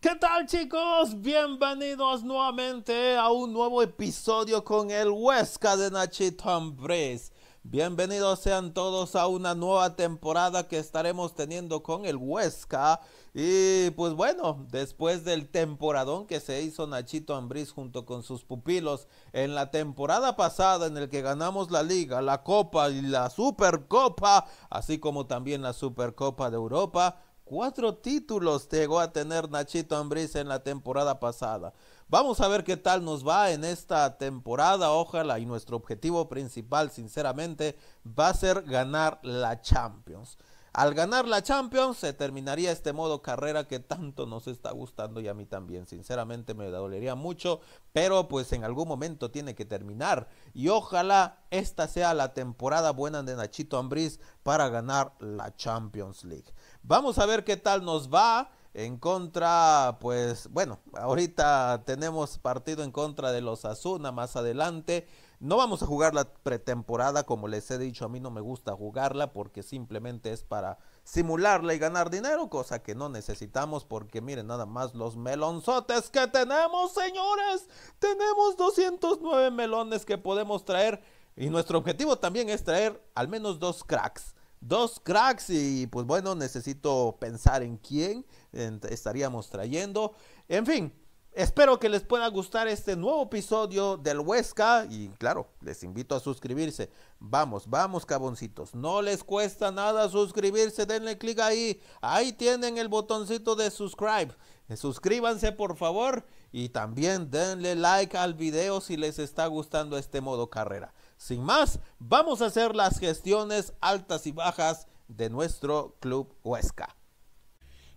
¿Qué tal chicos? Bienvenidos nuevamente a un nuevo episodio con el Huesca de Nachito Ambrés. Bienvenidos sean todos a una nueva temporada que estaremos teniendo con el Huesca. Y pues bueno, después del temporadón que se hizo Nachito Ambriz junto con sus pupilos en la temporada pasada en el que ganamos la liga, la copa y la supercopa, así como también la supercopa de Europa, Cuatro títulos llegó a tener Nachito Ambriz en la temporada pasada. Vamos a ver qué tal nos va en esta temporada, ojalá, y nuestro objetivo principal, sinceramente, va a ser ganar la Champions. Al ganar la Champions se terminaría este modo carrera que tanto nos está gustando y a mí también. Sinceramente me dolería mucho, pero pues en algún momento tiene que terminar. Y ojalá esta sea la temporada buena de Nachito Ambriz para ganar la Champions League. Vamos a ver qué tal nos va en contra, pues bueno, ahorita tenemos partido en contra de los Asuna más adelante. No vamos a jugar la pretemporada, como les he dicho, a mí no me gusta jugarla porque simplemente es para simularla y ganar dinero, cosa que no necesitamos porque miren nada más los melonzotes que tenemos, señores. Tenemos 209 melones que podemos traer y nuestro objetivo también es traer al menos dos cracks dos cracks y pues bueno, necesito pensar en quién estaríamos trayendo. En fin, espero que les pueda gustar este nuevo episodio del Huesca y claro, les invito a suscribirse. Vamos, vamos caboncitos, no les cuesta nada suscribirse, denle clic ahí, ahí tienen el botoncito de subscribe. Suscríbanse por favor y también denle like al video si les está gustando este modo carrera. Sin más, vamos a hacer las gestiones altas y bajas de nuestro club Huesca.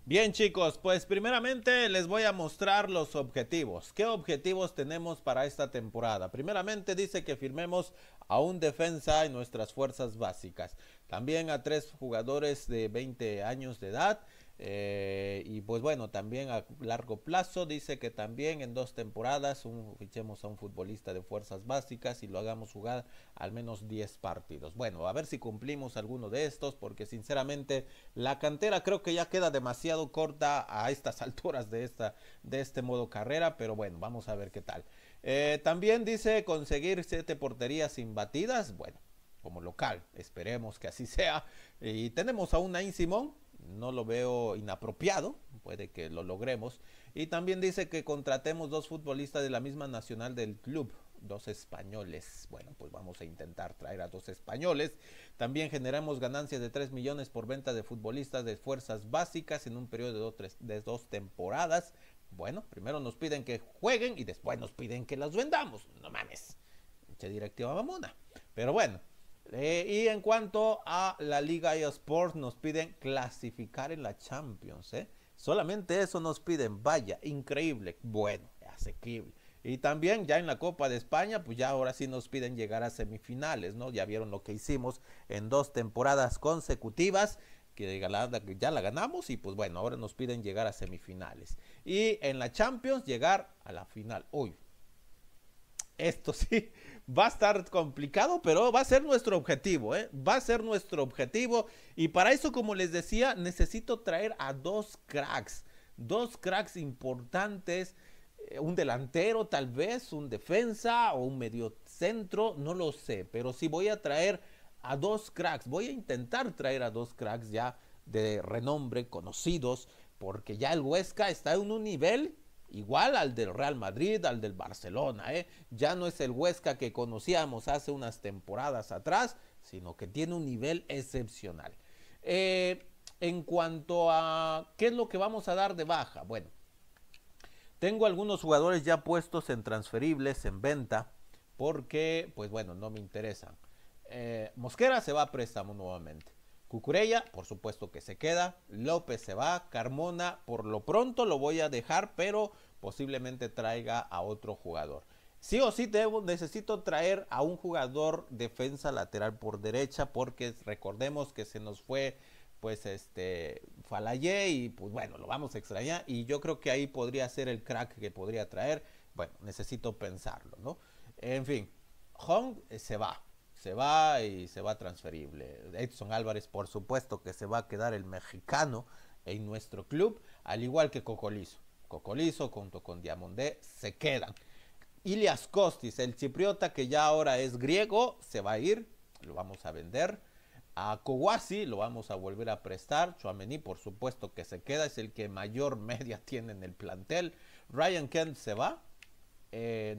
Bien chicos, pues primeramente les voy a mostrar los objetivos. ¿Qué objetivos tenemos para esta temporada? Primeramente dice que firmemos a un defensa en nuestras fuerzas básicas. También a tres jugadores de 20 años de edad eh, y pues bueno, también a largo plazo dice que también en dos temporadas fichemos a un futbolista de fuerzas básicas y lo hagamos jugar al menos 10 partidos. Bueno, a ver si cumplimos alguno de estos porque sinceramente la cantera creo que ya queda demasiado corta a estas alturas de, esta, de este modo carrera, pero bueno, vamos a ver qué tal. Eh, también dice conseguir siete porterías sin batidas, bueno, como local, esperemos que así sea. Y tenemos a un Nain Simón no lo veo inapropiado, puede que lo logremos. Y también dice que contratemos dos futbolistas de la misma nacional del club, dos españoles. Bueno, pues vamos a intentar traer a dos españoles. También generamos ganancias de 3 millones por venta de futbolistas de fuerzas básicas en un periodo de dos, de dos temporadas. Bueno, primero nos piden que jueguen y después nos piden que las vendamos. No mames. Mucha directiva mamona. Pero bueno, eh, y en cuanto a la Liga eSports, nos piden clasificar en la Champions. ¿eh? Solamente eso nos piden. Vaya, increíble. Bueno, asequible. Y también ya en la Copa de España, pues ya ahora sí nos piden llegar a semifinales, ¿no? Ya vieron lo que hicimos en dos temporadas consecutivas, que ya la ganamos y pues bueno, ahora nos piden llegar a semifinales. Y en la Champions llegar a la final. Uy, esto sí, Va a estar complicado, pero va a ser nuestro objetivo, ¿eh? Va a ser nuestro objetivo. Y para eso, como les decía, necesito traer a dos cracks. Dos cracks importantes. Eh, un delantero, tal vez, un defensa o un medio centro, no lo sé. Pero sí voy a traer a dos cracks. Voy a intentar traer a dos cracks ya de renombre, conocidos, porque ya el Huesca está en un nivel igual al del Real Madrid, al del Barcelona. ¿eh? Ya no es el Huesca que conocíamos hace unas temporadas atrás, sino que tiene un nivel excepcional. Eh, en cuanto a qué es lo que vamos a dar de baja, bueno, tengo algunos jugadores ya puestos en transferibles, en venta, porque, pues bueno, no me interesan. Eh, Mosquera se va a préstamo nuevamente. Cucurella, por supuesto que se queda. López se va. Carmona, por lo pronto lo voy a dejar, pero posiblemente traiga a otro jugador. Sí o sí necesito traer a un jugador defensa lateral por derecha porque recordemos que se nos fue pues este Falayé y pues bueno, lo vamos a extrañar y yo creo que ahí podría ser el crack que podría traer. Bueno, necesito pensarlo, ¿no? En fin, Hong se va, se va y se va transferible. Edson Álvarez, por supuesto que se va a quedar el mexicano en nuestro club, al igual que Cocolizo. Cocolizo, junto con Diamondé, se quedan. Ilias Costis, el chipriota que ya ahora es griego, se va a ir, lo vamos a vender. A Kowasi lo vamos a volver a prestar. Chuamení, por supuesto, que se queda, es el que mayor media tiene en el plantel. Ryan Kent se va. Eh,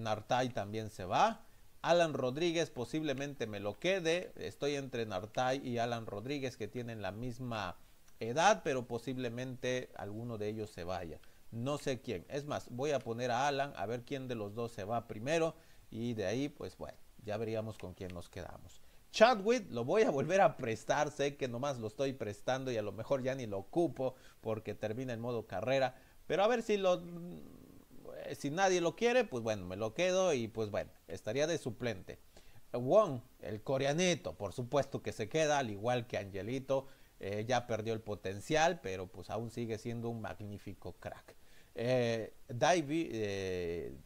también se va. Alan Rodríguez posiblemente me lo quede. Estoy entre Nartai y Alan Rodríguez que tienen la misma edad, pero posiblemente alguno de ellos se vaya no sé quién. Es más, voy a poner a Alan a ver quién de los dos se va primero y de ahí, pues bueno, ya veríamos con quién nos quedamos. Chadwick lo voy a volver a prestar, sé que nomás lo estoy prestando y a lo mejor ya ni lo ocupo porque termina en modo carrera, pero a ver si lo eh, si nadie lo quiere, pues bueno, me lo quedo y pues bueno, estaría de suplente. Wong, el coreanito, por supuesto que se queda, al igual que Angelito, eh, ya perdió el potencial, pero pues aún sigue siendo un magnífico crack. Eh, David, eh,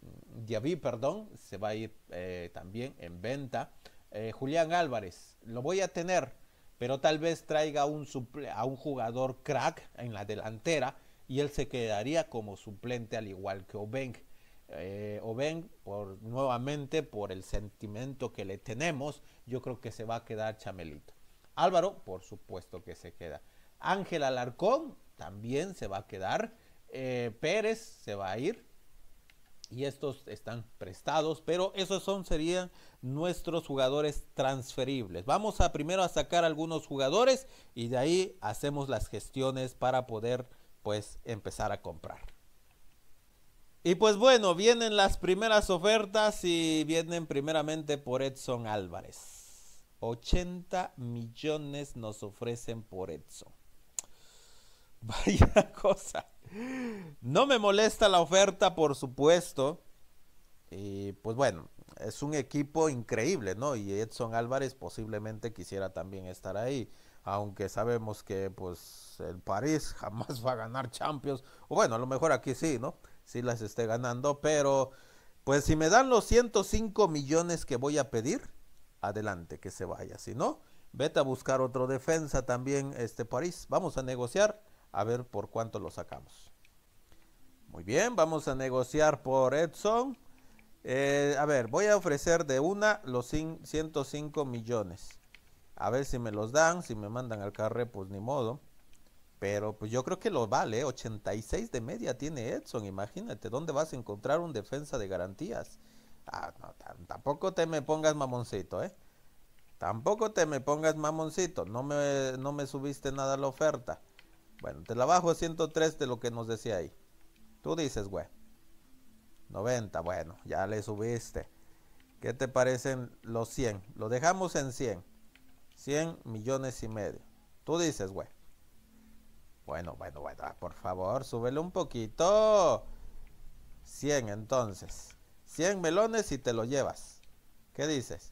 perdón, se va a ir eh, también en venta. Eh, Julián Álvarez, lo voy a tener, pero tal vez traiga un a un jugador crack en la delantera y él se quedaría como suplente al igual que Obeng. Obeng, por, nuevamente por el sentimiento que le tenemos, yo creo que se va a quedar Chamelito. Álvaro, por supuesto que se queda. Ángel Alarcón también se va a quedar. Eh, Pérez se va a ir. Y estos están prestados, pero esos son serían nuestros jugadores transferibles. Vamos a primero a sacar algunos jugadores y de ahí hacemos las gestiones para poder pues empezar a comprar. Y pues bueno, vienen las primeras ofertas y vienen primeramente por Edson Álvarez. 80 millones nos ofrecen por Edson. Vaya cosa. No me molesta la oferta, por supuesto. Y pues bueno, es un equipo increíble, ¿no? Y Edson Álvarez posiblemente quisiera también estar ahí. Aunque sabemos que pues el París jamás va a ganar Champions. O bueno, a lo mejor aquí sí, ¿no? Sí las esté ganando. Pero pues si me dan los 105 millones que voy a pedir, adelante, que se vaya. Si no, vete a buscar otro defensa también este París. Vamos a negociar a ver por cuánto lo sacamos. Muy bien, vamos a negociar por Edson. Eh, a ver, voy a ofrecer de una los 105 millones. A ver si me los dan, si me mandan al carré, pues ni modo. Pero pues yo creo que lo vale, 86 de media tiene Edson, imagínate, ¿dónde vas a encontrar un defensa de garantías? Ah, no, tampoco te me pongas mamoncito, ¿eh? Tampoco te me pongas mamoncito, no me, no me subiste nada la oferta. Bueno, te la bajo a 103 de lo que nos decía ahí. Tú dices, güey. 90, bueno, ya le subiste. ¿Qué te parecen los 100? Lo dejamos en 100. 100 millones y medio. Tú dices, güey. Bueno, bueno, bueno, ah, por favor, súbele un poquito. 100 entonces. 100 melones y te lo llevas. ¿Qué dices?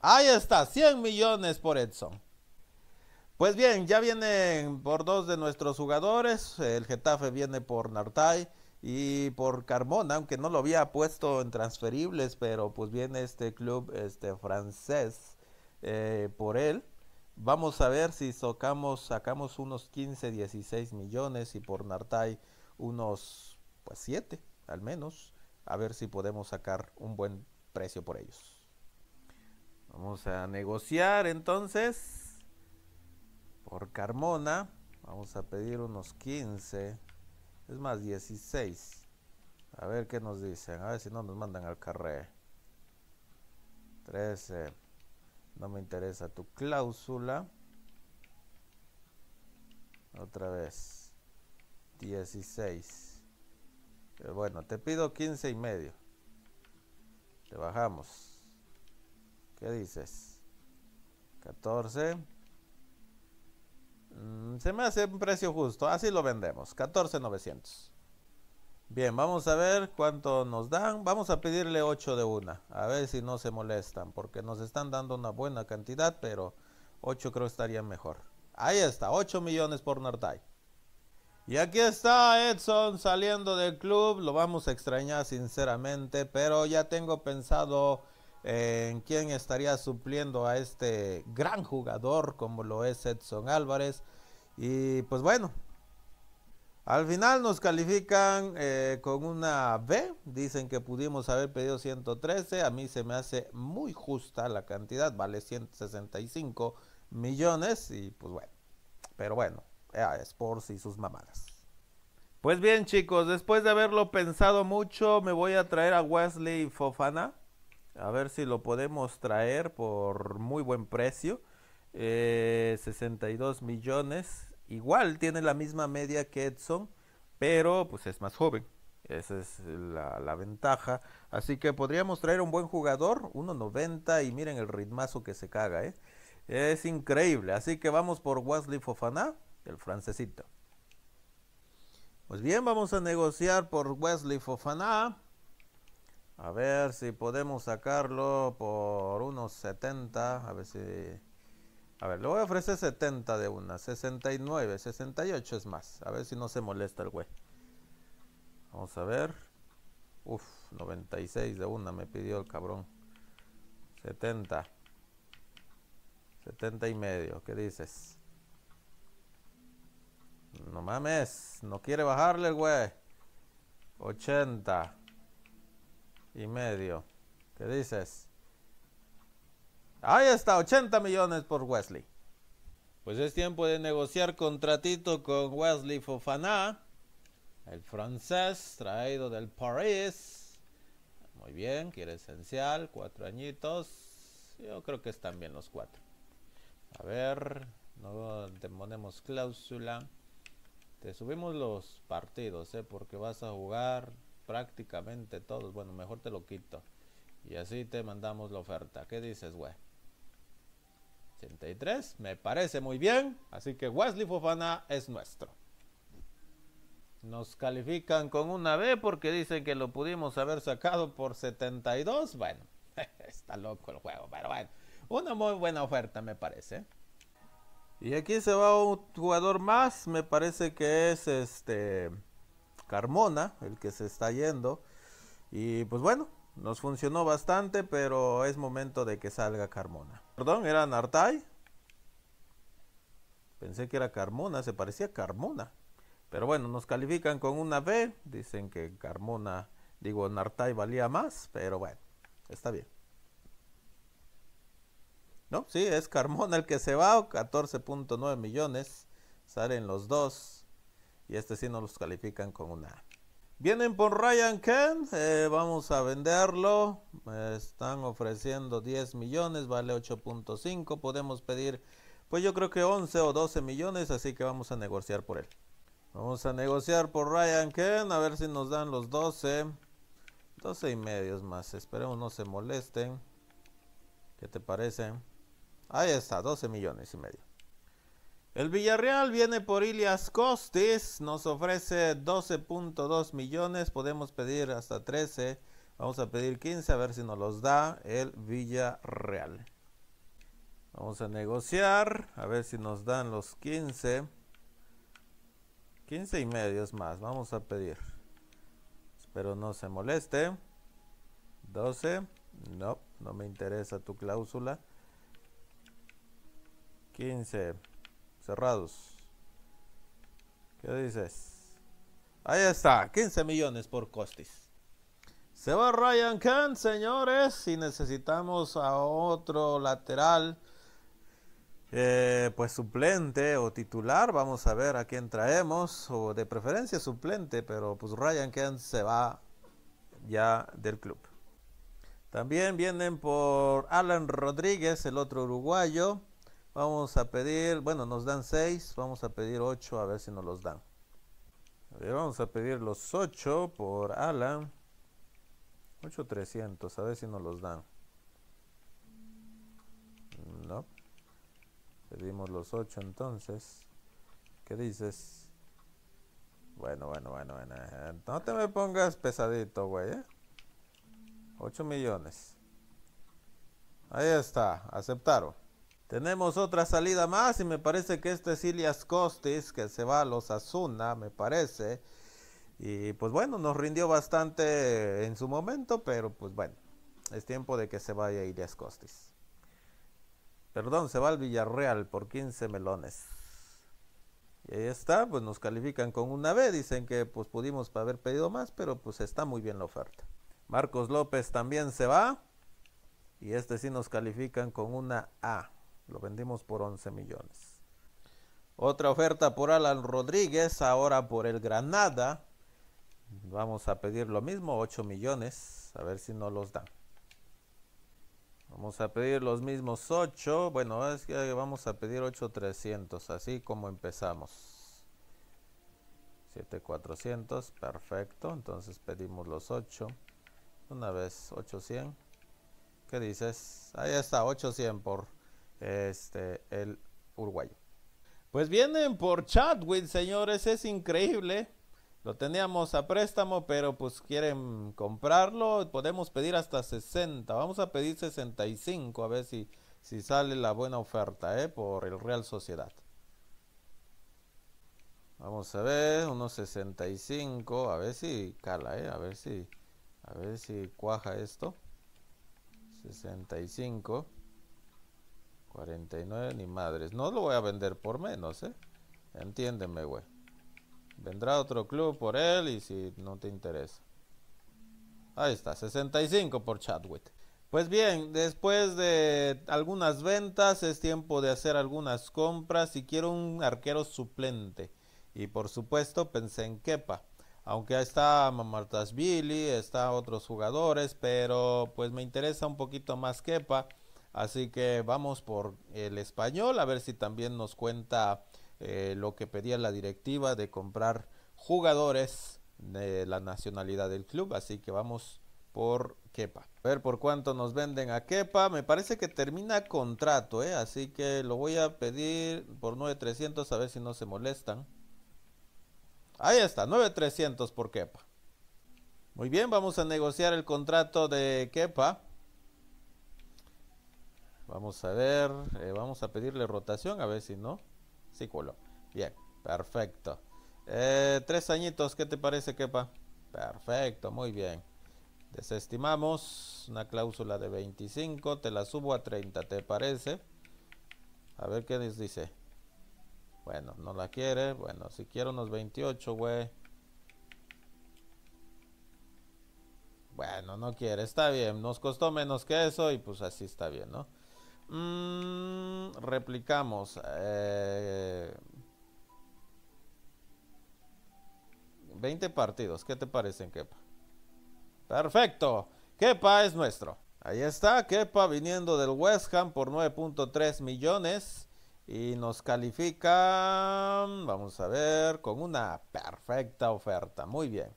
Ahí está, 100 millones por Edson. Pues bien, ya vienen por dos de nuestros jugadores. El Getafe viene por Nartay y por Carmona, aunque no lo había puesto en transferibles, pero pues viene este club este, francés eh, por él. Vamos a ver si sacamos unos 15, 16 millones y por Nartay unos pues 7 al menos. A ver si podemos sacar un buen precio por ellos. Vamos a negociar entonces. Por Carmona vamos a pedir unos 15, es más 16. A ver qué nos dicen, a ver si no nos mandan al carré. 13. No me interesa tu cláusula. Otra vez. 16. Pero eh, bueno, te pido 15 y medio. Te bajamos. ¿Qué dices? 14. Mm, se me hace un precio justo. Así lo vendemos. 14,900. Bien, vamos a ver cuánto nos dan. Vamos a pedirle 8 de una. A ver si no se molestan. Porque nos están dando una buena cantidad. Pero 8 creo estaría mejor. Ahí está. 8 millones por Norday. Y aquí está Edson saliendo del club. Lo vamos a extrañar sinceramente. Pero ya tengo pensado en quién estaría supliendo a este gran jugador como lo es Edson Álvarez. Y pues bueno, al final nos califican eh, con una B, dicen que pudimos haber pedido 113, a mí se me hace muy justa la cantidad, vale 165 millones y pues bueno, pero bueno, es Sports y sus mamadas. Pues bien chicos, después de haberlo pensado mucho, me voy a traer a Wesley Fofana a ver si lo podemos traer por muy buen precio. 62 eh, millones. Igual tiene la misma media que Edson, pero pues es más joven. Esa es la, ventaja. Así que podríamos traer un buen jugador, 1.90 y miren el ritmazo que se caga, ¿eh? Es increíble. Así que vamos por Wesley Fofana, el francesito. Pues bien, vamos a negociar por Wesley Fofana. A ver si podemos sacarlo por unos 70. A ver si... A ver, le voy a ofrecer 70 de una. 69, 68 es más. A ver si no se molesta el güey. Vamos a ver. Uf, 96 de una me pidió el cabrón. 70. 70 y medio, ¿qué dices? No mames, no quiere bajarle el güey. 80 y medio. ¿Qué dices? Ahí está, 80 millones por Wesley. Pues es tiempo de negociar contratito con Wesley Fofana, el francés traído del París. Muy bien, quiere esencial, cuatro añitos. Yo creo que están bien los cuatro. A ver, no te ponemos cláusula. Te subimos los partidos, ¿eh? porque vas a jugar prácticamente todos. Bueno, mejor te lo quito. Y así te mandamos la oferta. ¿Qué dices, güey? 73. me parece muy bien. Así que Wesley Fofana es nuestro. Nos califican con una B porque dicen que lo pudimos haber sacado por 72. Bueno, está loco el juego, pero bueno. Una muy buena oferta me parece. Y aquí se va un jugador más, me parece que es este Carmona, el que se está yendo. Y pues bueno, nos funcionó bastante, pero es momento de que salga Carmona. Perdón, era Nartay. Pensé que era Carmona, se parecía a Carmona. Pero bueno, nos califican con una B. Dicen que Carmona, digo, Nartay valía más, pero bueno, está bien. ¿No? Sí, es Carmona el que se va, 14.9 millones. Salen los dos. Y este sí nos los califican con una Vienen por Ryan Ken eh, vamos a venderlo. están ofreciendo 10 millones, vale 8.5. Podemos pedir, pues yo creo que 11 o 12 millones, así que vamos a negociar por él. Vamos a negociar por Ryan Ken a ver si nos dan los 12. 12 y medios más, esperemos no se molesten. ¿Qué te parece? Ahí está, 12 millones y medio. El Villarreal viene por Ilias Costis, nos ofrece 12.2 millones, podemos pedir hasta 13, vamos a pedir 15 a ver si nos los da el Villarreal. Vamos a negociar, a ver si nos dan los 15. 15 y medio es más, vamos a pedir. Espero no se moleste. 12, no, no me interesa tu cláusula. 15 cerrados. ¿Qué dices? Ahí está, 15 millones por Costis. Se va Ryan Kent, señores, Si necesitamos a otro lateral, eh, pues suplente o titular. Vamos a ver a quién traemos, o de preferencia suplente, pero pues Ryan Kent se va ya del club. También vienen por Alan Rodríguez, el otro uruguayo. Vamos a pedir, bueno, nos dan seis vamos a pedir ocho, a ver si nos los dan. vamos a pedir los 8 por Alan. 8300, a ver si nos los dan. No. Pedimos los ocho entonces. ¿Qué dices? Bueno, bueno, bueno, bueno. No te me pongas pesadito, güey. ¿eh? 8 millones. Ahí está, aceptaron. Tenemos otra salida más y me parece que este es Ilias Costis que se va a los Asuna, me parece. Y pues bueno, nos rindió bastante en su momento, pero pues bueno, es tiempo de que se vaya Ilias Costis. Perdón, se va al Villarreal por 15 melones. Y ahí está, pues nos califican con una B, dicen que pues pudimos haber pedido más, pero pues está muy bien la oferta. Marcos López también se va y este sí nos califican con una A. Lo vendimos por 11 millones. Otra oferta por Alan Rodríguez, ahora por el Granada. Vamos a pedir lo mismo, 8 millones, a ver si no los dan. Vamos a pedir los mismos 8, bueno, es que vamos a pedir 8,300, así como empezamos. 7,400, perfecto, entonces pedimos los 8. Una vez, 800. ¿Qué dices? Ahí está, 800 por este, el uruguayo. Pues vienen por Chadwick, señores, es increíble. Lo teníamos a préstamo, pero pues quieren comprarlo. Podemos pedir hasta 60. Vamos a pedir 65 a ver si, si sale la buena oferta ¿eh? por el Real Sociedad. Vamos a ver, unos 65. A ver si cala, ¿eh? a ver si, a ver si cuaja esto. 65. 49 ni madres. No lo voy a vender por menos, ¿eh? Entiéndeme, güey. Vendrá otro club por él y si no te interesa. Ahí está, 65 por Chadwick. Pues bien, después de algunas ventas es tiempo de hacer algunas compras y quiero un arquero suplente. Y por supuesto pensé en Kepa. Aunque está Billy está otros jugadores, pero pues me interesa un poquito más Kepa Así que vamos por el español, a ver si también nos cuenta eh, lo que pedía la directiva de comprar jugadores de la nacionalidad del club. Así que vamos por Kepa. A ver por cuánto nos venden a Kepa. Me parece que termina contrato, ¿eh? así que lo voy a pedir por 9.300 a ver si no se molestan. Ahí está, 9.300 por Kepa. Muy bien, vamos a negociar el contrato de Kepa. Vamos a ver, eh, vamos a pedirle rotación, a ver si no. Sí, culo. Bien, perfecto. Eh, tres añitos, ¿qué te parece, Kepa? Perfecto, muy bien. Desestimamos una cláusula de 25, te la subo a 30, ¿te parece? A ver qué nos dice. Bueno, no la quiere. Bueno, si quiero unos 28, güey. Bueno, no quiere, está bien. Nos costó menos que eso y pues así está bien, ¿no? Mm, replicamos. 20 eh, partidos. ¿Qué te parecen, Kepa? Perfecto. Kepa es nuestro. Ahí está, Kepa viniendo del West Ham por 9.3 millones. Y nos califica vamos a ver, con una perfecta oferta. Muy bien.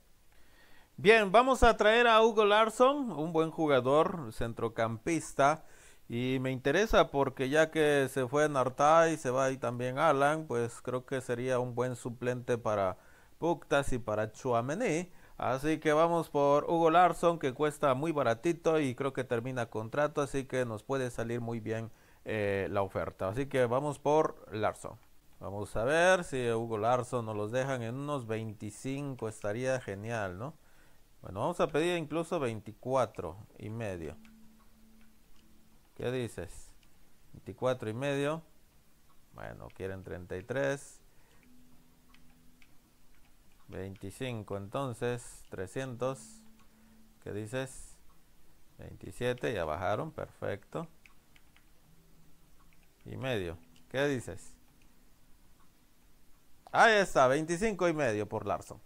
Bien, vamos a traer a Hugo Larson, un buen jugador, centrocampista y me interesa porque ya que se fue Nartai, se va ahí también Alan, pues creo que sería un buen suplente para Puctas y para Chuamení. Así que vamos por Hugo Larson, que cuesta muy baratito y creo que termina contrato, así que nos puede salir muy bien eh, la oferta. Así que vamos por Larson. Vamos a ver si Hugo Larson nos los dejan en unos 25, estaría genial, ¿no? Bueno, vamos a pedir incluso 24 y medio. ¿Qué dices? 24 y medio. Bueno, quieren 33. 25 entonces, 300. ¿Qué dices? 27, ya bajaron, perfecto. Y medio. ¿Qué dices? Ahí está, 25 y medio por Larson.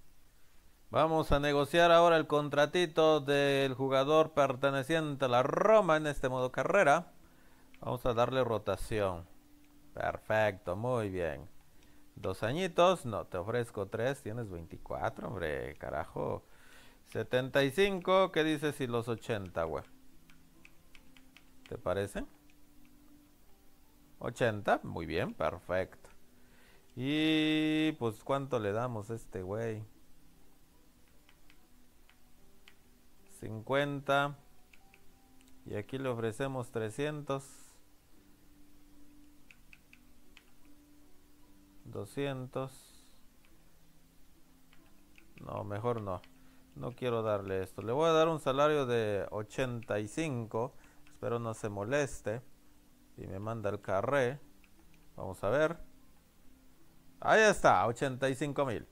Vamos a negociar ahora el contratito del jugador perteneciente a la Roma en este modo carrera. Vamos a darle rotación. Perfecto, muy bien. Dos añitos, no, te ofrezco tres, tienes 24, hombre, carajo. 75, ¿qué dices si los 80, güey? ¿Te parece? 80, muy bien, perfecto. Y pues cuánto le damos a este güey. 50 y aquí le ofrecemos 300 200 no mejor no no quiero darle esto le voy a dar un salario de 85 espero no se moleste y me manda el carré vamos a ver ahí está 85 mil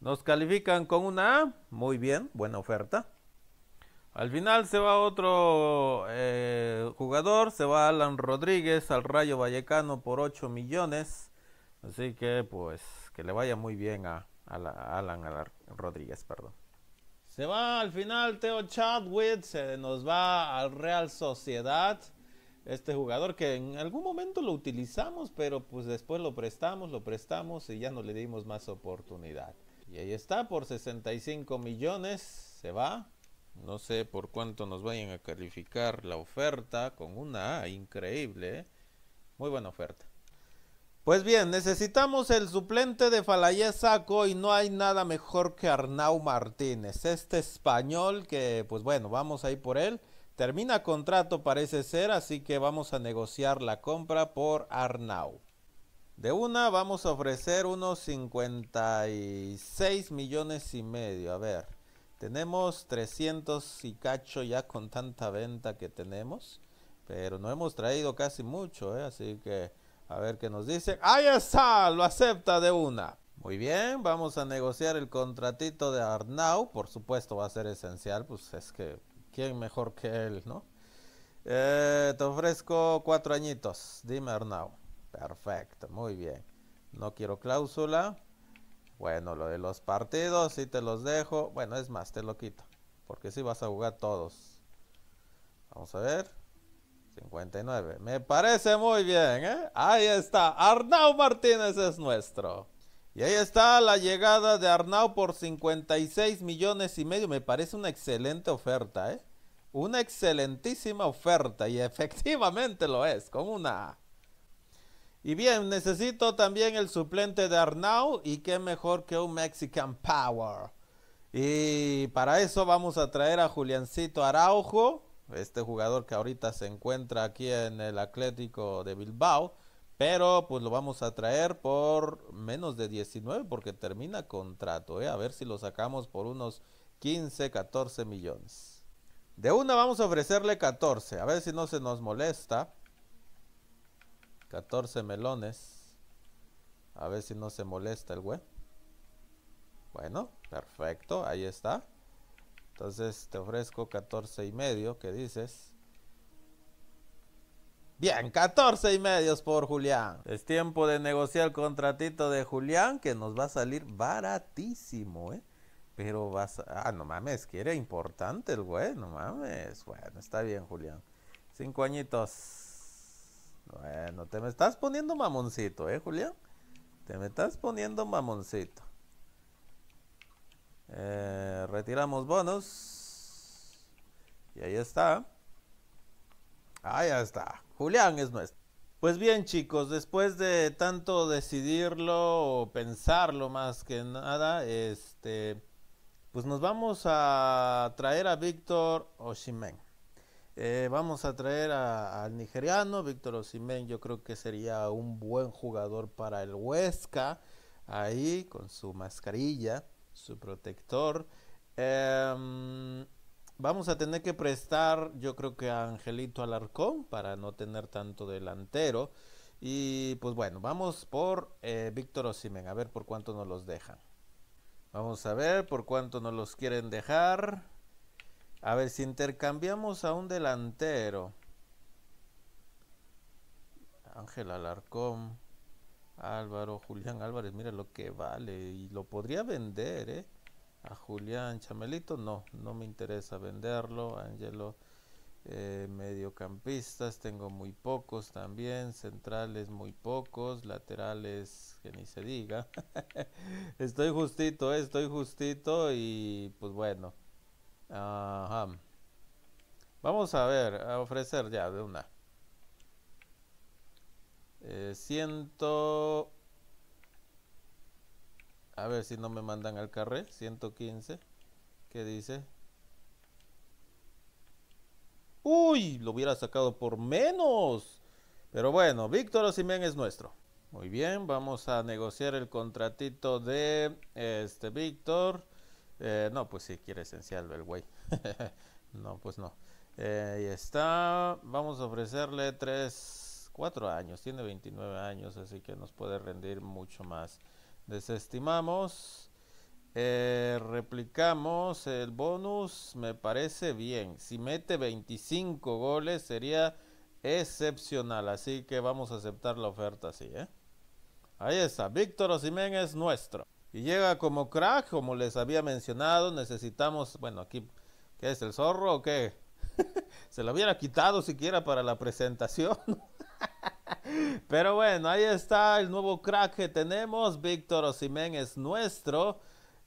nos califican con una A muy bien buena oferta al final se va otro eh, jugador, se va Alan Rodríguez al Rayo Vallecano por 8 millones. Así que pues que le vaya muy bien a, Alan Rodríguez, perdón. Se va al final Teo Chadwick, se nos va al Real Sociedad. Este jugador que en algún momento lo utilizamos, pero pues después lo prestamos, lo prestamos y ya no le dimos más oportunidad. Y ahí está, por 65 millones se va no sé por cuánto nos vayan a calificar la oferta con una increíble. ¿eh? Muy buena oferta. Pues bien, necesitamos el suplente de Falayé Saco y no hay nada mejor que Arnau Martínez. Este español que, pues bueno, vamos a ir por él. Termina contrato parece ser, así que vamos a negociar la compra por Arnau. De una vamos a ofrecer unos 56 millones y medio. A ver. Tenemos 300 y cacho ya con tanta venta que tenemos. Pero no hemos traído casi mucho, ¿eh? Así que a ver qué nos dicen. ¡Ahí está! Lo acepta de una. Muy bien, vamos a negociar el contratito de Arnau. Por supuesto va a ser esencial, pues es que quién mejor que él, ¿no? Eh, te ofrezco cuatro añitos. Dime, Arnau. Perfecto, muy bien. No quiero cláusula. Bueno, lo de los partidos sí te los dejo. Bueno, es más, te lo quito. Porque si sí vas a jugar todos. Vamos a ver. 59. Me parece muy bien, ¿eh? Ahí está. Arnau Martínez es nuestro. Y ahí está la llegada de Arnau por 56 millones y medio. Me parece una excelente oferta, ¿eh? Una excelentísima oferta. Y efectivamente lo es. Con una y bien, necesito también el suplente de Arnau y qué mejor que un Mexican Power. Y para eso vamos a traer a Juliancito Araujo, este jugador que ahorita se encuentra aquí en el Atlético de Bilbao, pero pues lo vamos a traer por menos de 19 porque termina contrato, ¿eh? a ver si lo sacamos por unos 15, 14 millones. De una vamos a ofrecerle 14, a ver si no se nos molesta. 14 melones. A ver si no se molesta el güey. Bueno, perfecto, ahí está. Entonces te ofrezco 14 y medio, ¿qué dices? Bien, 14 y medios por Julián. Es tiempo de negociar el contratito de Julián que nos va a salir baratísimo, ¿eh? Pero vas a... Ah, no mames, que era importante el güey, no mames. Bueno, está bien, Julián. Cinco añitos. Bueno, te me estás poniendo mamoncito, ¿eh, Julián? Te me estás poniendo mamoncito. Eh, retiramos bonos. Y ahí está. Ahí está. Julián es nuestro. Pues bien, chicos, después de tanto decidirlo o pensarlo más que nada, este, pues nos vamos a traer a Víctor Oshimen. Eh, vamos a traer al nigeriano, Víctor Osimen, yo creo que sería un buen jugador para el Huesca, ahí con su mascarilla, su protector. Em, vamos a tener que prestar, yo creo que a Angelito Alarcón para no tener tanto delantero. Y pues bueno, vamos por eh, Víctor Osimén, a ver por cuánto nos los dejan. Vamos a ver por cuánto nos los quieren dejar. A ver, si intercambiamos a un delantero. Ángel Alarcón, Álvaro, Julián Álvarez, mira lo que vale. Y lo podría vender, ¿eh? A Julián Chamelito, no, no me interesa venderlo. Angelo, eh, mediocampistas, tengo muy pocos también. Centrales, muy pocos. Laterales, que ni se diga. estoy justito, eh, estoy justito. Y pues bueno. Ajá. Vamos a ver, a ofrecer ya de una. ciento... Eh, a ver si no me mandan al carré. 115. ¿Qué dice? Uy, lo hubiera sacado por menos. Pero bueno, Víctor Osimén es nuestro. Muy bien, vamos a negociar el contratito de este Víctor. Eh, no, pues sí, quiere esencial el güey. no, pues no. ahí eh, está, vamos a ofrecerle 3, 4 años, tiene 29 años, así que nos puede rendir mucho más. Desestimamos, eh, replicamos el bonus, me parece bien. Si mete 25 goles sería excepcional, así que vamos a aceptar la oferta así. Ahí está, Víctor Osimén es nuestro. Y llega como crack, como les había mencionado, necesitamos, bueno, aquí, ¿qué es el zorro o qué? Se lo hubiera quitado siquiera para la presentación. Pero bueno, ahí está el nuevo crack que tenemos. Víctor Osimén es nuestro.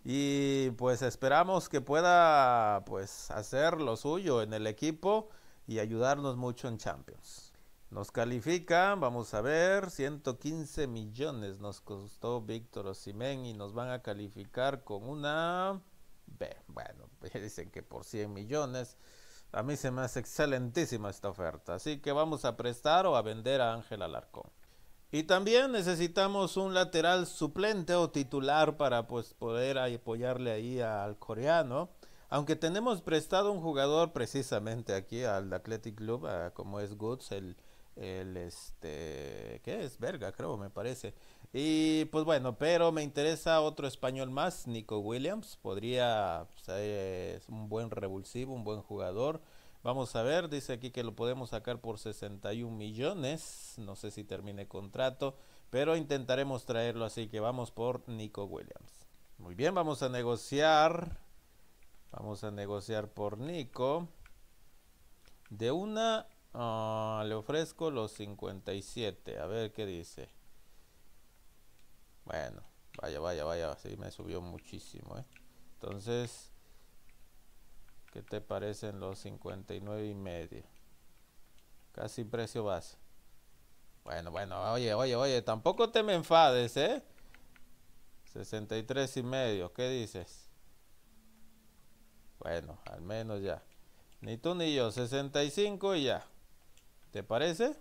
Y pues esperamos que pueda pues hacer lo suyo en el equipo y ayudarnos mucho en Champions. Nos califica, vamos a ver, 115 millones nos costó Víctor Osimén y nos van a calificar con una B. Bueno, dicen que por 100 millones. A mí se me hace excelentísima esta oferta, así que vamos a prestar o a vender a Ángel Alarcón. Y también necesitamos un lateral suplente o titular para pues, poder apoyarle ahí al coreano. Aunque tenemos prestado un jugador precisamente aquí al Athletic Club, eh, como es Goods, el el este que es verga creo me parece y pues bueno pero me interesa otro español más Nico Williams podría ser pues, un buen revulsivo un buen jugador vamos a ver dice aquí que lo podemos sacar por 61 millones no sé si termine contrato pero intentaremos traerlo así que vamos por Nico Williams muy bien vamos a negociar vamos a negociar por Nico de una Ah, le ofrezco los 57. A ver qué dice. Bueno, vaya, vaya, vaya. Sí, me subió muchísimo. ¿eh? Entonces, ¿qué te parecen los 59 y medio? Casi precio base. Bueno, bueno, oye, oye, oye, tampoco te me enfades, ¿eh? 63 y medio, ¿qué dices? Bueno, al menos ya. Ni tú ni yo, 65 y ya. ¿Te parece?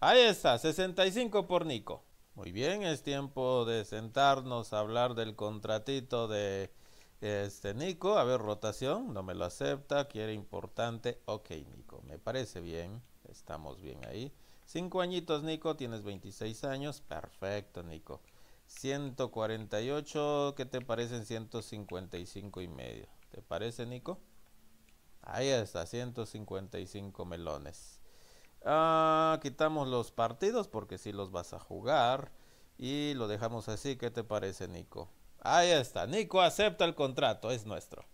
Ahí está, 65 por Nico. Muy bien, es tiempo de sentarnos a hablar del contratito de este Nico. A ver, rotación, no me lo acepta, quiere importante. Ok, Nico, me parece bien, estamos bien ahí. Cinco añitos, Nico, tienes 26 años. Perfecto, Nico. 148, ¿qué te parecen 155 y medio? ¿Te parece, Nico? Ahí está, 155 melones. Ah, quitamos los partidos porque si los vas a jugar. Y lo dejamos así. ¿Qué te parece, Nico? Ahí está. Nico acepta el contrato. Es nuestro.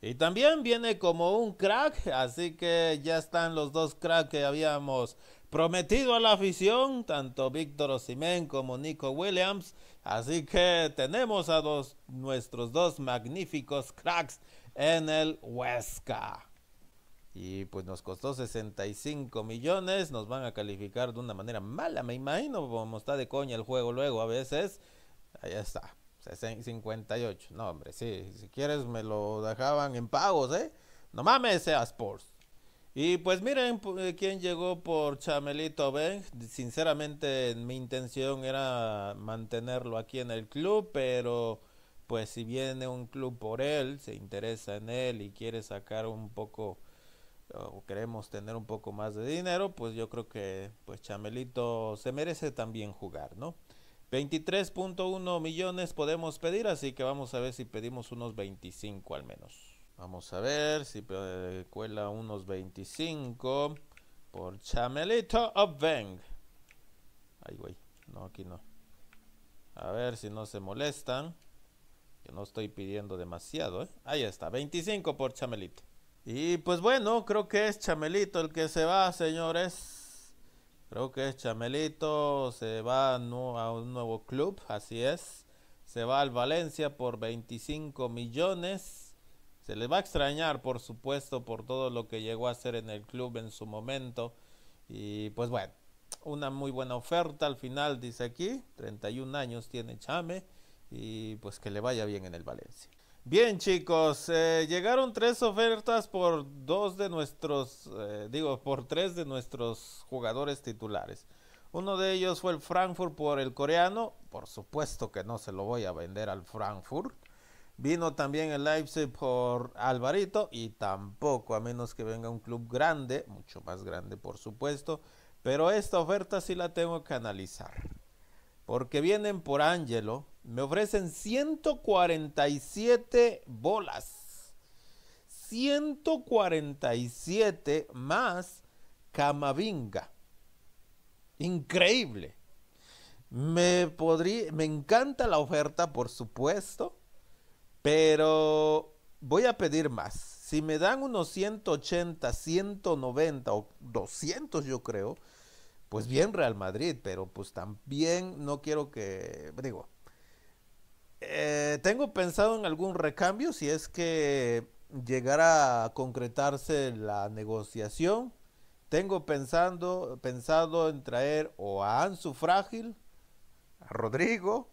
Y también viene como un crack. Así que ya están los dos cracks que habíamos prometido a la afición. Tanto Víctor Osimén como Nico Williams. Así que tenemos a dos, nuestros dos magníficos cracks en el Huesca. Y pues nos costó 65 millones, nos van a calificar de una manera mala, me imagino, como está de coña el juego luego a veces. Ahí está, 58. No, hombre, sí, si quieres me lo dejaban en pagos, ¿eh? No mames, sea Sports. Y pues miren eh, quién llegó por Chamelito Ben. Sinceramente mi intención era mantenerlo aquí en el club, pero pues si viene un club por él, se interesa en él y quiere sacar un poco o queremos tener un poco más de dinero, pues yo creo que pues Chamelito se merece también jugar, ¿no? 23.1 millones podemos pedir, así que vamos a ver si pedimos unos 25 al menos. Vamos a ver si cuela unos 25 por Chamelito Veng. Ay, güey. No, aquí no. A ver si no se molestan no estoy pidiendo demasiado, ¿eh? Ahí está, 25 por Chamelito. Y pues bueno, creo que es Chamelito el que se va, señores. Creo que es Chamelito, se va a un nuevo club, así es. Se va al Valencia por 25 millones. Se le va a extrañar, por supuesto, por todo lo que llegó a hacer en el club en su momento. Y pues bueno, una muy buena oferta al final, dice aquí. 31 años tiene Chame y pues que le vaya bien en el Valencia. Bien chicos, eh, llegaron tres ofertas por dos de nuestros, eh, digo, por tres de nuestros jugadores titulares. Uno de ellos fue el Frankfurt por el coreano, por supuesto que no se lo voy a vender al Frankfurt. Vino también el Leipzig por Alvarito y tampoco, a menos que venga un club grande, mucho más grande por supuesto, pero esta oferta sí la tengo que analizar. Porque vienen por Angelo, me ofrecen 147 bolas. 147 más camavinga. Increíble. Me, podría, me encanta la oferta, por supuesto, pero voy a pedir más. Si me dan unos 180, 190 o 200, yo creo, pues bien Real Madrid, pero pues también no quiero que, digo, eh, tengo pensado en algún recambio si es que llegara a concretarse la negociación. Tengo pensando, pensado en traer o a Ansu Frágil, a Rodrigo,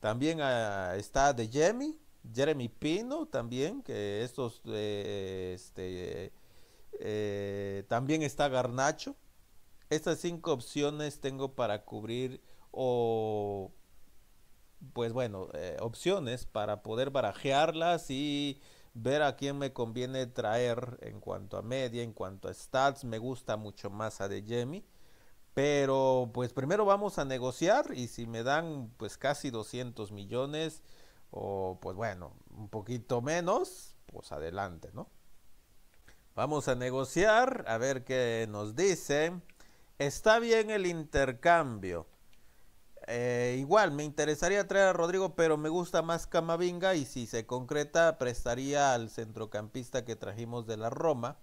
también está de Jeremy, Jeremy Pino también, que estos, eh, este, eh, también está Garnacho. Estas cinco opciones tengo para cubrir o pues bueno, eh, opciones para poder barajearlas y ver a quién me conviene traer en cuanto a media, en cuanto a stats. Me gusta mucho más a de Pero pues primero vamos a negociar y si me dan pues casi 200 millones o pues bueno, un poquito menos, pues adelante, ¿no? Vamos a negociar, a ver qué nos dice. Está bien el intercambio. Eh, igual, me interesaría traer a Rodrigo, pero me gusta más Camavinga y si se concreta, prestaría al centrocampista que trajimos de la Roma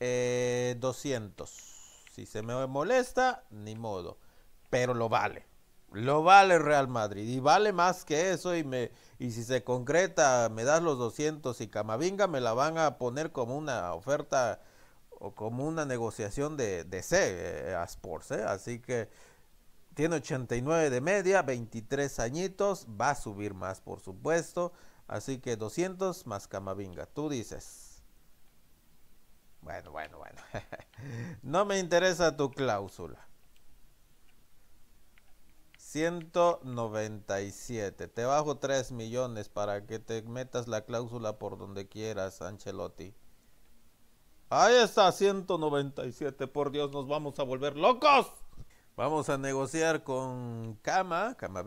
eh, 200. Si se me molesta, ni modo, pero lo vale. Lo vale Real Madrid y vale más que eso y me y si se concreta me das los 200 y Camavinga me la van a poner como una oferta o como una negociación de, de C, eh, Sports, ¿eh? así que tiene 89 de media, 23 añitos, va a subir más por supuesto. Así que 200 más Camavinga, tú dices. Bueno, bueno, bueno. no me interesa tu cláusula. 197. Te bajo 3 millones para que te metas la cláusula por donde quieras, Ancelotti. Ahí está, 197. Por Dios, nos vamos a volver locos. Vamos a negociar con Cama, Cama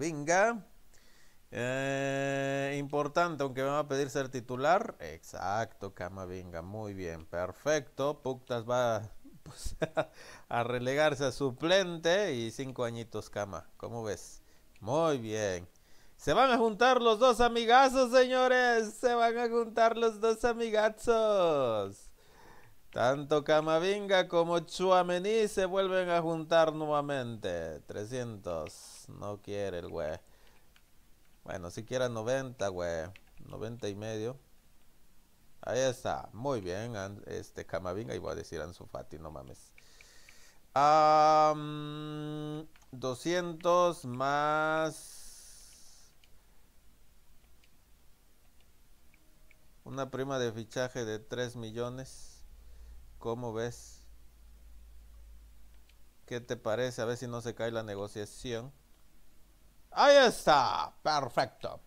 Eh, importante, aunque me va a pedir ser titular. Exacto, Binga, Muy bien, perfecto. Puctas va pues, a relegarse a suplente y cinco añitos Cama. ¿Cómo ves? Muy bien. Se van a juntar los dos amigazos, señores. Se van a juntar los dos amigazos. Tanto Camavinga como Chuamení se vuelven a juntar nuevamente. 300. No quiere el güey. Bueno, si quiera 90, güey. 90 y medio. Ahí está. Muy bien. Este Camavinga. Y a decir Ansu Fati, no mames. Um, 200 más... Una prima de fichaje de 3 millones. ¿Cómo ves? ¿Qué te parece? A ver si no se cae la negociación. Ahí está. Perfecto.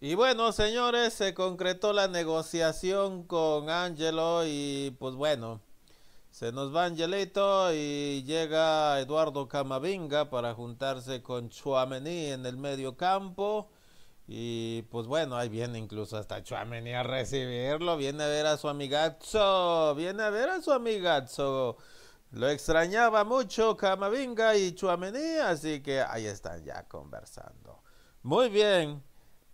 Y bueno, señores, se concretó la negociación con Angelo y pues bueno, se nos va Angelito y llega Eduardo Camavinga para juntarse con Chuamení en el medio campo. Y pues bueno, ahí viene incluso hasta Chuameni a recibirlo. Viene a ver a su amigazo. Viene a ver a su amigazo. Lo extrañaba mucho Camavinga y Chuamení, así que ahí están ya conversando. Muy bien,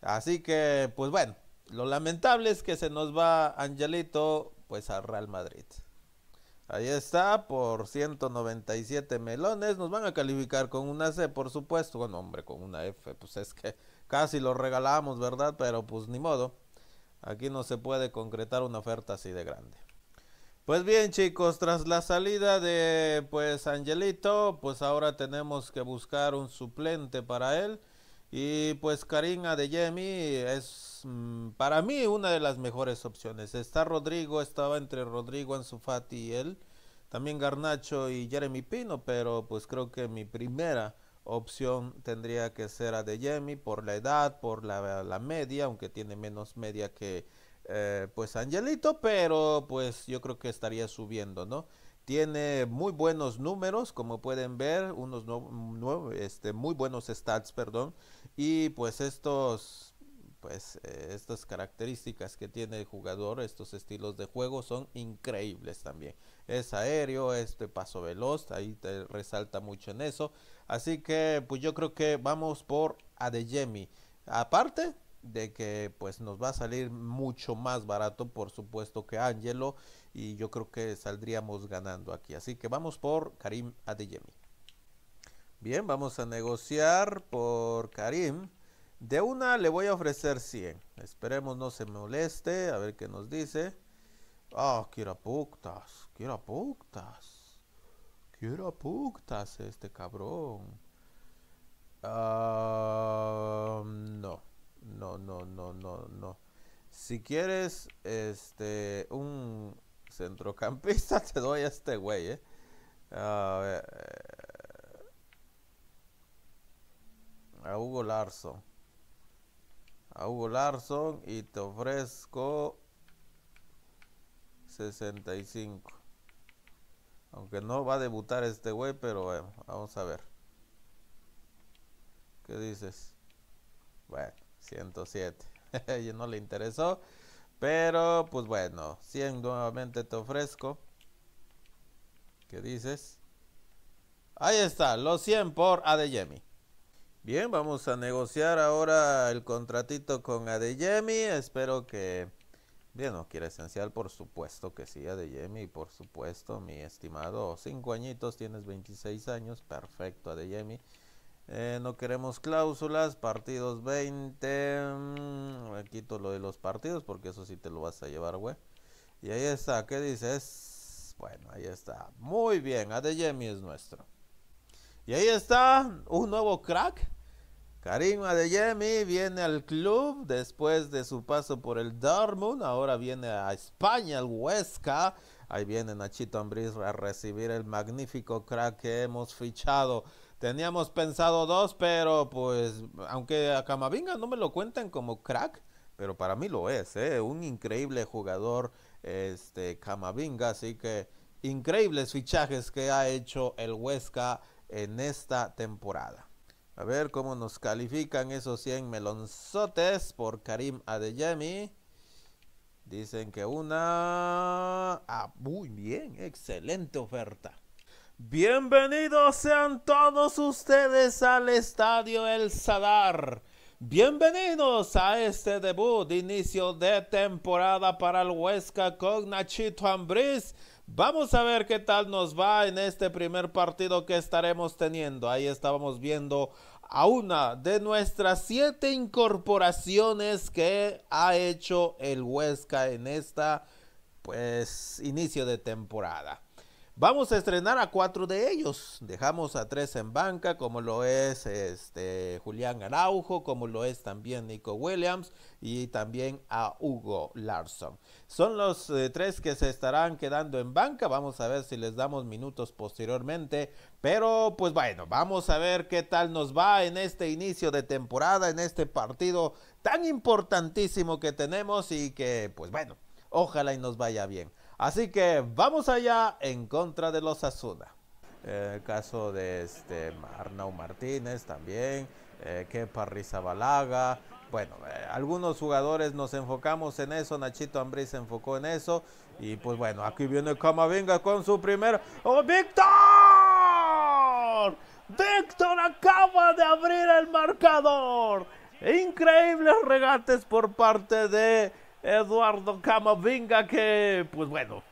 así que pues bueno, lo lamentable es que se nos va Angelito pues al Real Madrid. Ahí está, por 197 melones, nos van a calificar con una C, por supuesto, bueno, hombre, con una F, pues es que Casi lo regalamos, ¿verdad? Pero pues ni modo. Aquí no se puede concretar una oferta así de grande. Pues bien, chicos, tras la salida de pues Angelito, pues ahora tenemos que buscar un suplente para él. Y pues Karina de Jemi es mm, para mí una de las mejores opciones. Está Rodrigo, estaba entre Rodrigo Anzufati y él. También Garnacho y Jeremy Pino, pero pues creo que mi primera opción tendría que ser a de Adeyemi por la edad, por la, media, aunque tiene menos media que eh, pues Angelito, pero pues yo creo que estaría subiendo, ¿no? Tiene muy buenos números, como pueden ver, unos este, muy buenos stats, perdón, y pues estos pues eh, estas características que tiene el jugador, estos estilos de juego son increíbles también es aéreo, este paso veloz, ahí te resalta mucho en eso. Así que pues yo creo que vamos por Adeyemi. Aparte de que pues nos va a salir mucho más barato por supuesto que Angelo y yo creo que saldríamos ganando aquí. Así que vamos por Karim Adeyemi. Bien, vamos a negociar por Karim. De una le voy a ofrecer 100. Esperemos no se moleste, a ver qué nos dice. Ah, quiero putas, quiero putas. Quiero puctas este cabrón. no, no, no, no, no, no. Si quieres este un centrocampista, te doy a este güey, eh. ver eh, a Hugo Larson. A Hugo Larson y te ofrezco 65. Aunque no va a debutar este güey, pero bueno, vamos a ver. ¿Qué dices? Bueno, 107. no le interesó. Pero, pues bueno, 100 nuevamente te ofrezco. ¿Qué dices? Ahí está, los 100 por Adeyemi. Bien, vamos a negociar ahora el contratito con Adeyemi. Espero que Bien, no quiere esencial, por supuesto que sí, Adeyemi, por supuesto, mi estimado. Cinco añitos, tienes 26 años, perfecto, Adeyemi. Eh, no queremos cláusulas, partidos 20. Mm, quito lo de los partidos porque eso sí te lo vas a llevar, güey. Y ahí está, ¿qué dices? Bueno, ahí está. Muy bien, Adeyemi es nuestro. Y ahí está, un nuevo crack de Adeyemi viene al club después de su paso por el Dortmund, ahora viene a España, al Huesca. Ahí viene Nachito Ambriz a recibir el magnífico crack que hemos fichado. Teníamos pensado dos, pero pues aunque a Camavinga no me lo cuentan como crack, pero para mí lo es, ¿eh? un increíble jugador este Camavinga, así que increíbles fichajes que ha hecho el Huesca en esta temporada. A ver cómo nos califican esos 100 melonzotes por Karim Adeyemi. Dicen que una... Ah, muy bien, excelente oferta. Bienvenidos sean todos ustedes al Estadio El Sadar. Bienvenidos a este debut, inicio de temporada para el Huesca con Nachito Ambriz Vamos a ver qué tal nos va en este primer partido que estaremos teniendo. Ahí estábamos viendo a una de nuestras siete incorporaciones que ha hecho el Huesca en esta, pues, inicio de temporada. Vamos a estrenar a cuatro de ellos. Dejamos a tres en banca, como lo es este, Julián Araujo, como lo es también Nico Williams y también a Hugo Larson. Son los eh, tres que se estarán quedando en banca. Vamos a ver si les damos minutos posteriormente. Pero pues bueno, vamos a ver qué tal nos va en este inicio de temporada, en este partido tan importantísimo que tenemos y que pues bueno, ojalá y nos vaya bien. Así que vamos allá en contra de los Asuna. Eh, el caso de este Arnau Martínez también, eh, que Kepa Rizabalaga. Bueno, eh, algunos jugadores nos enfocamos en eso, Nachito Ambrí se enfocó en eso. Y pues bueno, aquí viene Camavinga con su primer... ¡Oh, Víctor! Víctor acaba de abrir el marcador. Increíbles regates por parte de Eduardo Camavinga que, pues bueno,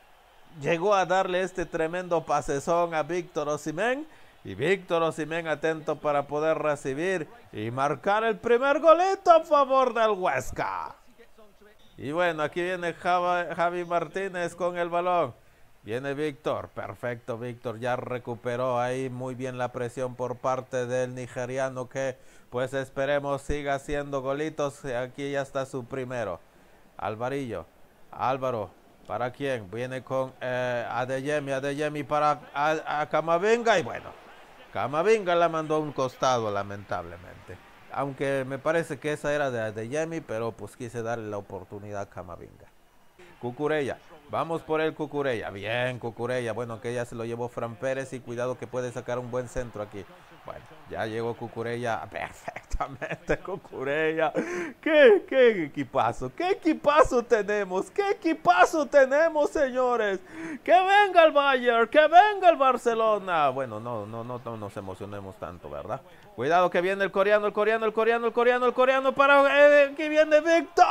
llegó a darle este tremendo pasezón a Víctor Osimén. Y Víctor Osimén atento para poder recibir y marcar el primer golito a favor del Huesca. Y bueno, aquí viene Javi Martínez con el balón. Viene Víctor, perfecto Víctor, ya recuperó ahí muy bien la presión por parte del nigeriano que pues esperemos siga haciendo golitos. Aquí ya está su primero. Alvarillo. Álvaro. ¿Para quién? Viene con eh, Adeyemi. Adeyemi para Camavinga. Y bueno, Camavinga la mandó a un costado, lamentablemente. Aunque me parece que esa era de Adeyemi, pero pues quise darle la oportunidad a Camavinga. Cucurella. Vamos por el Cucurella. Bien, Cucurella. Bueno, que ya se lo llevó Fran Pérez y cuidado que puede sacar un buen centro aquí. Bueno, ya llegó Cucurella perfectamente, Cucurella. ¿Qué, equipazo? ¿Qué equipazo tenemos? ¿Qué equipazo tenemos, señores? Que venga el Bayern, que venga el Barcelona. Bueno, no, no, no, no nos emocionemos tanto, ¿verdad? Cuidado que viene el coreano, el coreano, el coreano, el coreano, el coreano para... Eh, eh, que viene Víctor.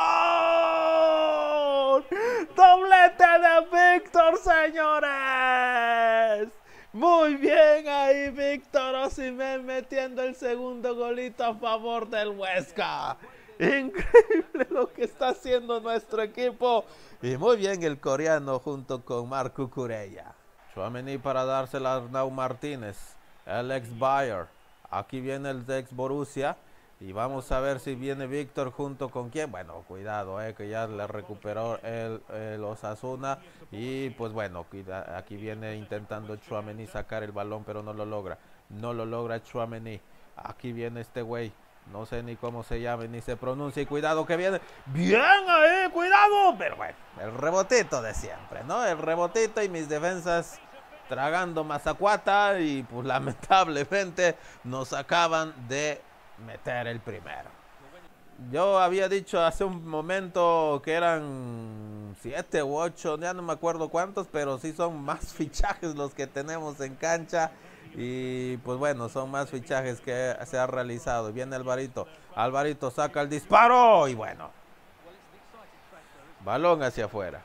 Doblete de Víctor, señores. Muy bien ahí, Víctor Osimhen metiendo el segundo golito a favor del Huesca. Increíble lo que está haciendo nuestro equipo. Y muy bien el coreano junto con Marco Cureya. Chuamení para dársela a Arnau Martínez, el ex Bayer. Aquí viene el de ex Borussia. Y vamos a ver si viene Víctor junto con quién. Bueno, cuidado, eh, que ya le recuperó el, el Osasuna. Y pues bueno, aquí viene intentando Chuamení sacar el balón, pero no lo logra. No lo logra Chuameni Aquí viene este güey. No sé ni cómo se llame, ni se pronuncia. Y cuidado que viene. Bien ahí, cuidado. Pero bueno, el rebotito de siempre, ¿no? El rebotito y mis defensas tragando mazacuata. Y pues lamentablemente nos acaban de meter el primero. Yo había dicho hace un momento que eran siete u 8, ya no me acuerdo cuántos, pero sí son más fichajes los que tenemos en cancha. Y pues bueno, son más fichajes que se han realizado. Viene Alvarito. Alvarito saca el disparo y bueno. Balón hacia afuera.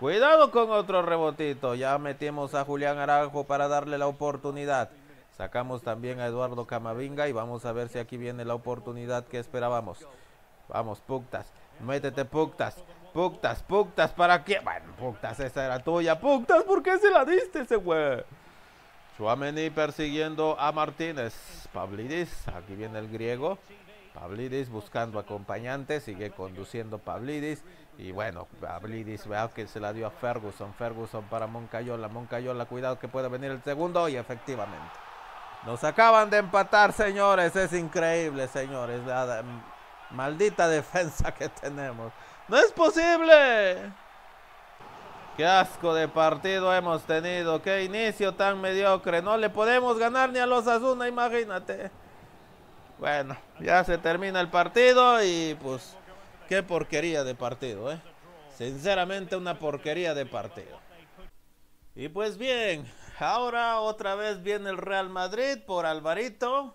Cuidado con otro rebotito. Ya metimos a Julián Araujo para darle la oportunidad. Sacamos también a Eduardo Camavinga y vamos a ver si aquí viene la oportunidad que esperábamos. Vamos, Puctas. Métete, Puctas. Puctas, Puctas, ¿para qué? Bueno, Puctas, esa era tuya. Puctas, ¿por qué se la diste ese güey? Suamení persiguiendo a Martínez. Pablidis, aquí viene el griego. Pablidis buscando acompañante, sigue conduciendo Pablidis. Y bueno, Pablidis, vea que se la dio a Ferguson. Ferguson para Moncayola. Moncayola, cuidado que puede venir el segundo y efectivamente. Nos acaban de empatar, señores. Es increíble, señores. La, maldita defensa que tenemos. ¡No es posible! ¡Qué asco de partido hemos tenido! ¡Qué inicio tan mediocre! No le podemos ganar ni a los Azuna, imagínate. Bueno, ya se termina el partido y pues... ¡Qué porquería de partido, eh! Sinceramente una porquería de partido. Y pues bien, Ahora otra vez viene el Real Madrid por Alvarito.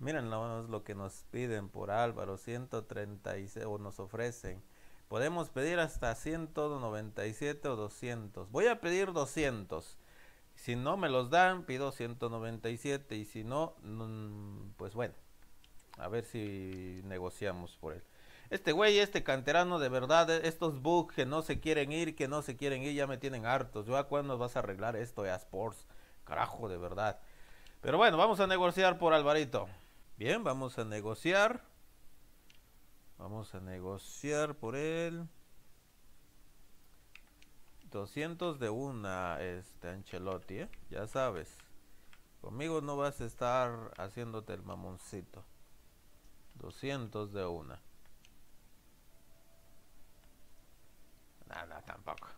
miren lo que nos piden por Álvaro, 136 o nos ofrecen. Podemos pedir hasta 197 o 200. Voy a pedir 200. Si no me los dan, pido 197 y si no, mm, pues bueno, a ver si negociamos por él. Este güey, este canterano, de verdad, e, estos bugs que no se quieren ir, que no se quieren ir, ya me tienen hartos. ¿A cuándo vas a arreglar esto, esports? Eh, Carajo, de verdad. Pero bueno, vamos a negociar por Alvarito. Bien, vamos a negociar. Vamos a negociar por él. 200 de una, este, Ancelotti, ¿eh? Ya sabes. Conmigo no vas a estar haciéndote el mamoncito. 200 de una. Nada tampoco.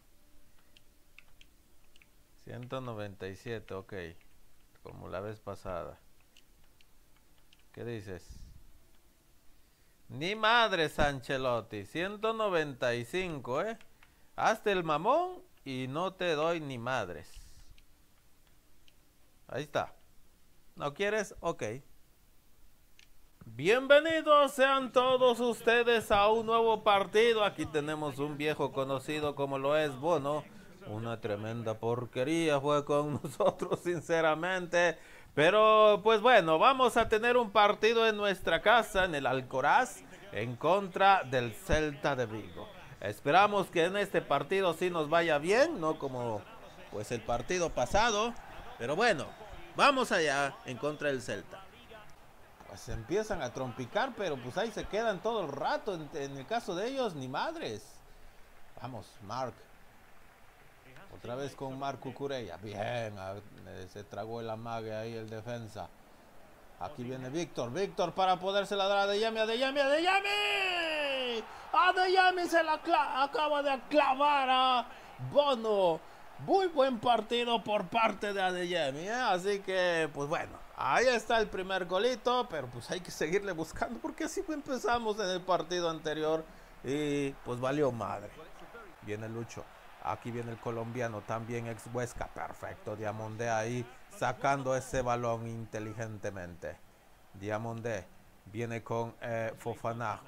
197, ok. Como la vez pasada. ¿Qué dices? Ni madre, Sanchelotti. 195, ¿eh? Hazte el mamón y no te doy ni madres. Ahí está. ¿No quieres? Ok. Bienvenidos sean todos ustedes a un nuevo partido. Aquí tenemos un viejo conocido como lo es Bono. Una tremenda porquería fue con nosotros, sinceramente. Pero pues bueno, vamos a tener un partido en nuestra casa, en el Alcoraz, en contra del Celta de Vigo. Esperamos que en este partido sí nos vaya bien, no como pues el partido pasado. Pero bueno, vamos allá en contra del Celta. Pues, se empiezan a trompicar, pero pues ahí se quedan todo el rato. En, el caso de ellos, ni madres. Vamos, Mark. Otra vez con Marco Curella Bien, se tragó el amague ahí el defensa. Aquí viene Víctor. Víctor para poderse la dar a Deyami. ¡A Deyami! ¡A se la acaba de clavar a Bono! Muy buen partido por parte de Adeyemi, ¿eh? así que, pues bueno, Ahí está el primer golito, pero pues hay que seguirle buscando porque así empezamos en el partido anterior y pues valió madre. Viene Lucho, aquí viene el colombiano, también ex Huesca, perfecto, Diamondé ahí sacando ese balón inteligentemente. Diamondé viene con eh, Fofana.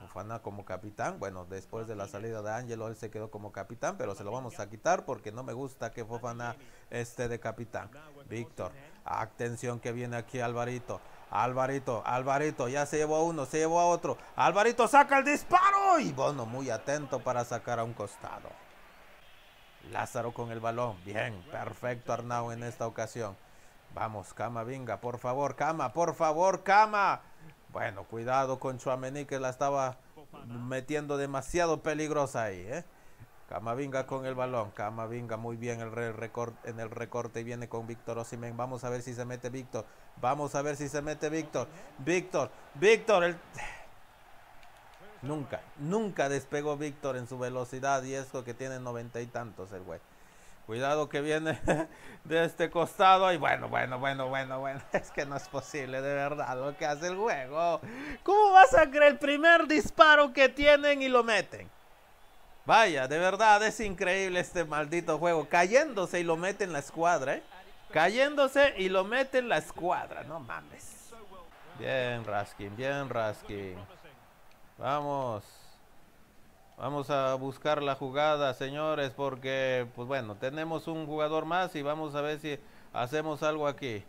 como capitán. Bueno, después de la salida de Ángelo, él se quedó como capitán, pero se lo vamos a quitar porque no me gusta que Fofana esté de capitán. Víctor, atención que viene aquí Alvarito. Alvarito, Alvarito, ya se llevó a uno, se llevó a otro. Alvarito saca el disparo y Bono muy atento para sacar a un costado. Lázaro con el balón. Bien, perfecto Arnau en esta ocasión. Vamos, Cama, venga, por favor, Cama, por favor, Cama. Bueno, cuidado con Chuamení que la estaba metiendo demasiado peligrosa ahí, ¿eh? Camavinga con el balón. Camavinga muy bien en el recorte y viene con Víctor Osimen. Vamos a ver si se mete Víctor. Vamos a ver si se mete Víctor. Víctor, Víctor. Nunca, nunca despegó Víctor en su velocidad y esto que tiene noventa y tantos el güey. Cuidado que viene de este costado. Y bueno, bueno, bueno, bueno, bueno. Es que no es posible, de verdad, lo que hace el juego. ¿Cómo vas a creer el primer disparo que tienen y lo meten? Vaya, de verdad es increíble este maldito juego. Cayéndose y lo mete en la escuadra, ¿eh? Cayéndose y lo meten la escuadra, no mames. Bien, Raskin, bien, Raskin. Vamos. Vamos a buscar la jugada, señores, porque, pues bueno, tenemos un jugador más y vamos a ver si hacemos algo aquí.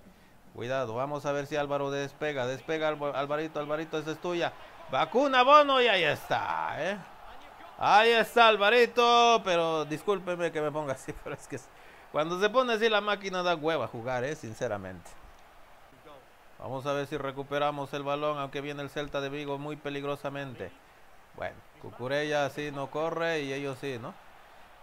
Cuidado, vamos a ver si Álvaro despega, despega Alvarito, Alvarito, esa es tuya. Vacuna Bono y ahí está, ¿eh? Ahí está Alvarito, pero discúlpeme que me ponga así, pero es que cuando se pone así la máquina da hueva jugar, ¿eh? Sinceramente. Vamos a ver si recuperamos el balón, aunque viene el Celta de Vigo muy peligrosamente. Bueno, Cucurella sí no corre y ellos sí, ¿no?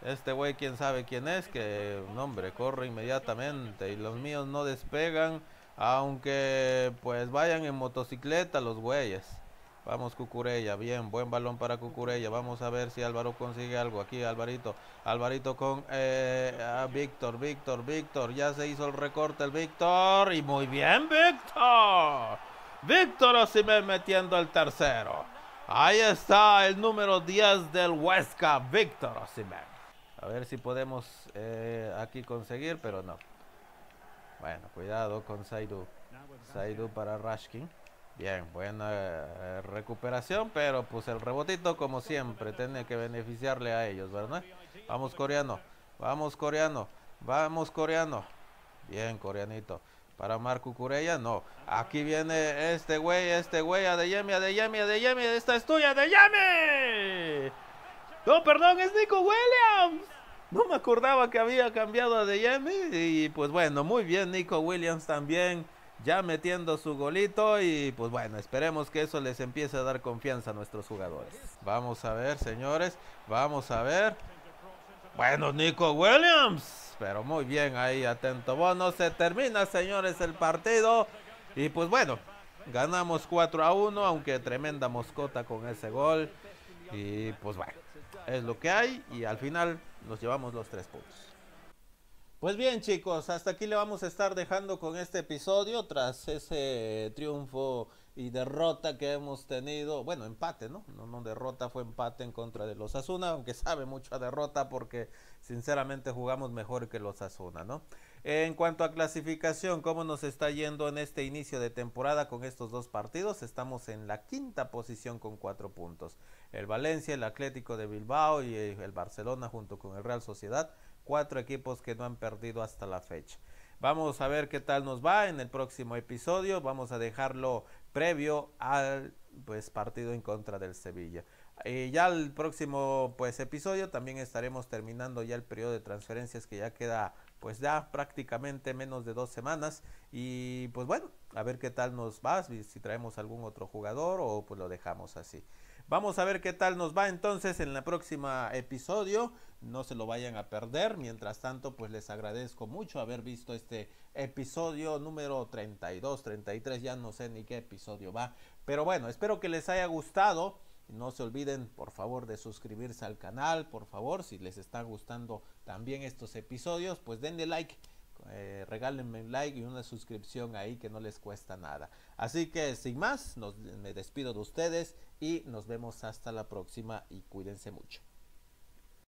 Este güey, quién sabe quién es, que, nombre, hombre, corre inmediatamente. Y los míos no despegan, aunque pues vayan en motocicleta los güeyes. Vamos Cucurella, bien, buen balón para Cucurella. Vamos a ver si Álvaro consigue algo. Aquí Alvarito, Alvarito con eh, Víctor, Víctor, Víctor. Ya se hizo el recorte el Víctor. Y muy bien, Víctor. Víctor me metiendo el tercero. Ahí está el número 10 del Huesca, Víctor Osimhen. A ver si podemos eh, aquí conseguir, pero no. Bueno, cuidado con Saidu. Saidu para Rashkin. Bien, buena eh, recuperación, pero pues el rebotito como siempre tiene que beneficiarle a ellos, ¿verdad? Vamos coreano, vamos coreano, vamos coreano. Bien, coreanito. Para Marco Curella, no. Aquí viene este güey, este güey, Adeyemi, De Yemi, Esta es tuya, Yemi. No, perdón, es Nico Williams. No me acordaba que había cambiado a Adeyemi. Y pues bueno, muy bien, Nico Williams también. Ya metiendo su golito y pues bueno, esperemos que eso les empiece a dar confianza a nuestros jugadores. Vamos a ver, señores, vamos a ver. Bueno, Nico Williams pero muy bien ahí, atento Bono. Se termina, señores, el partido. Y pues bueno, ganamos 4 a 1, aunque tremenda moscota con ese gol. Y pues bueno, es lo que hay y al final nos llevamos los tres puntos. Pues bien chicos, hasta aquí le vamos a estar dejando con este episodio tras ese triunfo y derrota que hemos tenido, bueno, empate, ¿no? ¿no? No, derrota, fue empate en contra de los Asuna, aunque sabe mucha derrota porque sinceramente jugamos mejor que los Asuna, ¿no? En cuanto a clasificación, ¿cómo nos está yendo en este inicio de temporada con estos dos partidos? Estamos en la quinta posición con cuatro puntos. El Valencia, el Atlético de Bilbao y eh, el Barcelona junto con el Real Sociedad, cuatro equipos que no han perdido hasta la fecha. Vamos a ver qué tal nos va en el próximo episodio. Vamos a dejarlo previo al pues, partido en contra del Sevilla. Eh, ya el próximo pues episodio también estaremos terminando ya el periodo de transferencias que ya queda pues ya prácticamente menos de dos semanas y pues bueno a ver qué tal nos va si traemos algún otro jugador o pues lo dejamos así. Vamos a ver qué tal nos va entonces en el próximo episodio. No se lo vayan a perder. Mientras tanto, pues les agradezco mucho haber visto este episodio número 32, 33. Ya no sé ni qué episodio va. Pero bueno, espero que les haya gustado. No se olviden, por favor, de suscribirse al canal. Por favor, si les está gustando también estos episodios, pues denle like. Eh, regálenme un like y una suscripción ahí que no les cuesta nada. Así que sin más, me despido de ustedes y nos vemos hasta la próxima y cuídense mucho.